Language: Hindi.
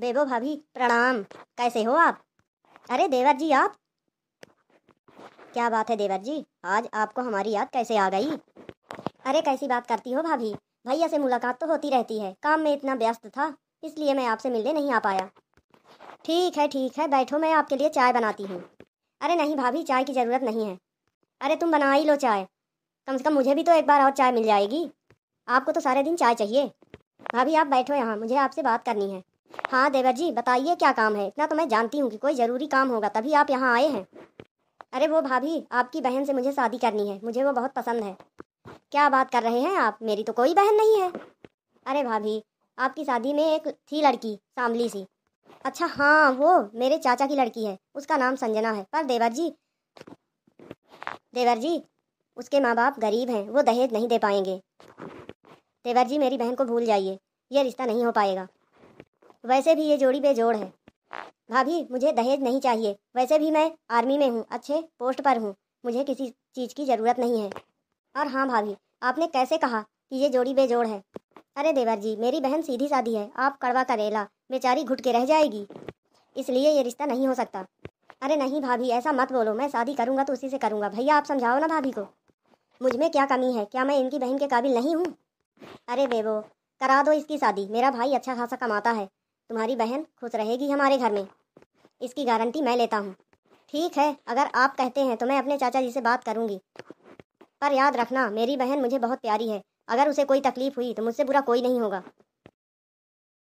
बेबो भाभी प्रणाम कैसे हो आप अरे देवर जी आप क्या बात है देवर जी आज आपको हमारी याद कैसे आ गई अरे कैसी बात करती हो भाभी भैया से मुलाकात तो होती रहती है काम में इतना व्यस्त था इसलिए मैं आपसे मिलने नहीं आ पाया ठीक है ठीक है बैठो मैं आपके लिए चाय बनाती हूँ अरे नहीं भाभी चाय की ज़रूरत नहीं है अरे तुम बना ही लो चाय कम से कम मुझे भी तो एक बार और चाय मिल जाएगी आपको तो सारे दिन चाय चाहिए भाभी आप बैठो यहाँ मुझे आपसे बात करनी है हाँ देवर जी बताइए क्या काम है इतना तो मैं जानती हूँ कि कोई ज़रूरी काम होगा तभी आप यहाँ आए हैं अरे वो भाभी आपकी बहन से मुझे शादी करनी है मुझे वो बहुत पसंद है क्या बात कर रहे हैं आप मेरी तो कोई बहन नहीं है अरे भाभी आपकी शादी में एक थी लड़की सांवली सी अच्छा हाँ वो मेरे चाचा की लड़की है उसका नाम संजना है पर देवर जी देवर जी उसके माँ बाप गरीब हैं वो दहेज नहीं दे पाएंगे देवर जी मेरी बहन को भूल जाइए ये रिश्ता नहीं हो पाएगा वैसे भी ये जोड़ी बेजोड़ है भाभी मुझे दहेज नहीं चाहिए वैसे भी मैं आर्मी में हूँ अच्छे पोस्ट पर हूँ मुझे किसी चीज़ की ज़रूरत नहीं है और हाँ भाभी आपने कैसे कहा कि ये जोड़ी बेजोड़ है अरे देवर जी मेरी बहन सीधी सादी है आप कड़वा करेला बेचारी घुटके रह जाएगी इसलिए ये रिश्ता नहीं हो सकता अरे नहीं भाभी ऐसा मत बोलो मैं शादी करूँगा तो उसी से करूँगा भैया आप समझाओ ना भाभी को मुझ में क्या कमी है क्या मैं इनकी बहन के काबिल नहीं हूँ अरे बेबो करा दो इसकी शादी मेरा भाई अच्छा खासा कमाता है तुम्हारी बहन खुश रहेगी हमारे घर में इसकी गारंटी मैं लेता हूँ ठीक है अगर आप कहते हैं तो मैं अपने चाचा जी से बात करूँगी पर याद रखना मेरी बहन मुझे बहुत प्यारी है अगर उसे कोई तकलीफ हुई तो मुझसे बुरा कोई नहीं होगा